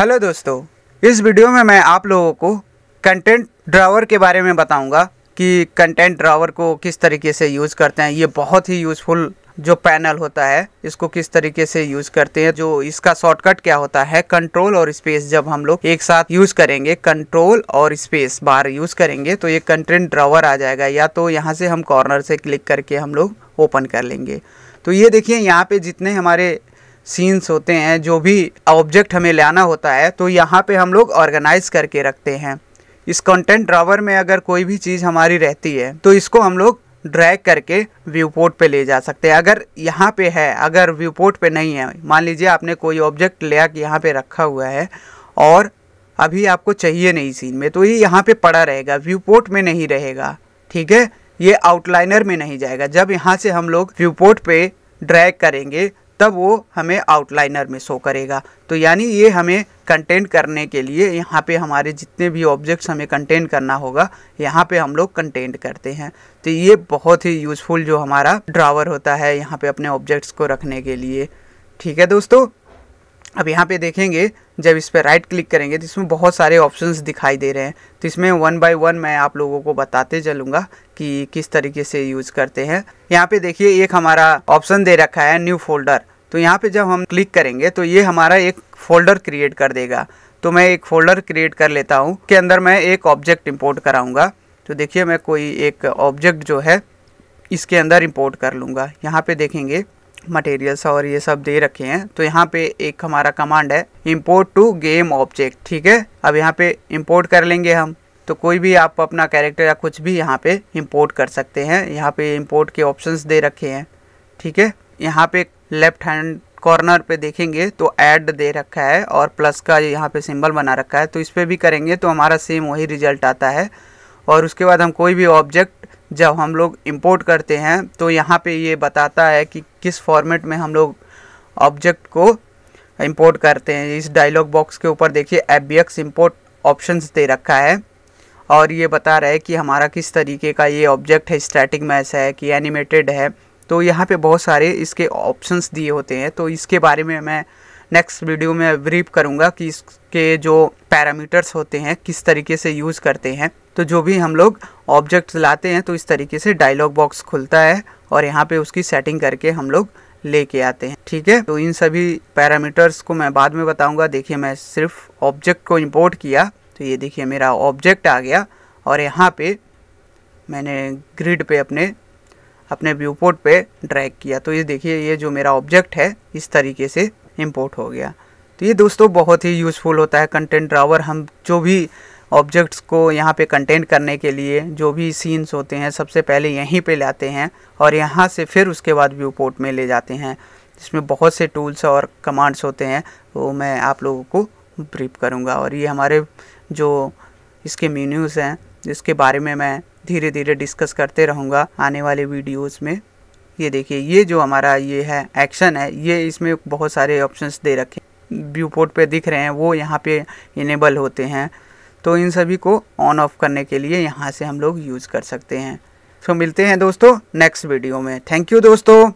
hello दोस्तों इस video में मैं आप लोगों को कंटेंट ड्रावर के बारे में बताऊंगा कि कंटेंट ड्रावर को किस तरीके से यूज़ करते हैं ये बहुत ही यूज़फुल जो पैनल होता है इसको किस तरीके से यूज़ करते हैं जो इसका शॉर्टकट क्या होता है कंट्रोल और स्पेस जब हम लोग एक साथ यूज़ करेंगे कंट्रोल और स्पेस बार यूज़ करेंगे तो ये कंटेंट ड्रावर आ जाएगा या तो यहाँ से हम कॉर्नर से क्लिक करके हम लोग ओपन कर लेंगे तो ये देखिए यहाँ पे जितने हमारे सीन्स होते हैं जो भी ऑब्जेक्ट हमें लाना होता है तो यहाँ पे हम लोग ऑर्गेनाइज करके रखते हैं इस कंटेंट ड्रावर में अगर कोई भी चीज़ हमारी रहती है तो इसको हम लोग ड्रैग करके व्यू पोर्ट पे ले जा सकते हैं अगर यहाँ पे है अगर व्यू पोर्ट पे नहीं है मान लीजिए आपने कोई ऑब्जेक्ट ले आके यहाँ पर रखा हुआ है और अभी आपको चाहिए नहीं सीन में तो ये यहाँ पे पड़ा रहेगा व्यू पोर्ट में नहीं रहेगा ठीक है ये आउटलाइनर में नहीं जाएगा जब यहाँ से हम लोग व्यू पोर्ट पे ड्रैग करेंगे तब वो हमें आउटलाइनर में शो करेगा तो यानी ये हमें कंटेंट करने के लिए यहाँ पे हमारे जितने भी ऑब्जेक्ट्स हमें कंटेंट करना होगा यहाँ पे हम लोग कंटेंट करते हैं तो ये बहुत ही यूज़फुल जो हमारा ड्रावर होता है यहाँ पे अपने ऑब्जेक्ट्स को रखने के लिए ठीक है दोस्तों अब यहाँ पे देखेंगे जब इस पर राइट क्लिक करेंगे तो इसमें बहुत सारे ऑप्शंस दिखाई दे रहे हैं तो इसमें वन बाय वन मैं आप लोगों को बताते चलूँगा कि किस तरीके से यूज़ करते हैं यहाँ पे देखिए एक हमारा ऑप्शन दे रखा है न्यू फोल्डर तो यहाँ पे जब हम क्लिक करेंगे तो ये हमारा एक फोल्डर क्रिएट कर देगा तो मैं एक फोल्डर क्रिएट कर लेता हूँ के अंदर मैं एक ऑब्जेक्ट इम्पोर्ट कराऊँगा तो देखिए मैं कोई एक ऑब्जेक्ट जो है इसके अंदर इम्पोर्ट कर लूँगा यहाँ पे देखेंगे मटेरियल्स और ये सब दे रखे हैं तो यहाँ पे एक हमारा कमांड है इम्पोर्ट टू गेम ऑब्जेक्ट ठीक है अब यहाँ पे इम्पोर्ट कर लेंगे हम तो कोई भी आप अपना कैरेक्टर या कुछ भी यहाँ पे इम्पोर्ट कर सकते हैं यहाँ पे इम्पोर्ट के ऑप्शंस दे रखे हैं ठीक है यहाँ पे लेफ्ट हैंड कॉर्नर पे देखेंगे तो ऐड दे रखा है और प्लस का यहाँ पे सिंबल बना रखा है तो इस पर भी करेंगे तो हमारा सेम वही रिजल्ट आता है और उसके बाद हम कोई भी ऑब्जेक्ट जब हम लोग इंपोर्ट करते हैं तो यहाँ पे ये बताता है कि किस फॉर्मेट में हम लोग ऑब्जेक्ट को इंपोर्ट करते हैं इस डायलॉग बॉक्स के ऊपर देखिए एफ इम्पोर्ट ऑप्शन दे रखा है और ये बता रहा है कि हमारा किस तरीके का ये ऑब्जेक्ट है स्टैटिक मैस है कि एनिमेटेड है तो यहाँ पे बहुत सारे इसके ऑप्शंस दिए होते हैं तो इसके बारे में मैं नेक्स्ट वीडियो में ब्रीफ करूँगा कि इसके जो पैरामीटर्स होते हैं किस तरीके से यूज़ करते हैं तो जो भी हम लोग ऑब्जेक्ट्स लाते हैं तो इस तरीके से डायलॉग बॉक्स खुलता है और यहाँ पे उसकी सेटिंग करके हम लोग लेके आते हैं ठीक है तो इन सभी पैरामीटर्स को मैं बाद में बताऊँगा देखिए मैं सिर्फ ऑब्जेक्ट को इम्पोर्ट किया तो ये देखिए मेरा ऑब्जेक्ट आ गया और यहाँ पे मैंने ग्रिड पे अपने अपने व्यूपोर्ट पे ड्रैग किया तो ये देखिए ये जो मेरा ऑब्जेक्ट है इस तरीके से इम्पोर्ट हो गया तो ये दोस्तों बहुत ही यूज़फुल होता है कंटेंट ड्रावर हम जो भी ऑब्जेक्ट्स को यहाँ पे कंटेंट करने के लिए जो भी सीन्स होते हैं सबसे पहले यहीं पे लाते हैं और यहाँ से फिर उसके बाद व्यू पोर्ट में ले जाते हैं इसमें बहुत से टूल्स और कमांड्स होते हैं वो मैं आप लोगों को ब्रीफ करूँगा और ये हमारे जो इसके मीन्यूज़ हैं इसके बारे में मैं धीरे धीरे डिस्कस करते रहूँगा आने वाले वीडियोस में ये देखिए ये जो हमारा ये है एक्शन है ये इसमें बहुत सारे ऑप्शंस दे रखे व्यू पोर्ट पर दिख रहे हैं वो यहाँ पे इनेबल होते हैं तो इन सभी को ऑन ऑफ करने के लिए यहाँ से हम लोग यूज़ कर सकते हैं तो मिलते हैं दोस्तों नेक्स्ट वीडियो में थैंक यू दोस्तों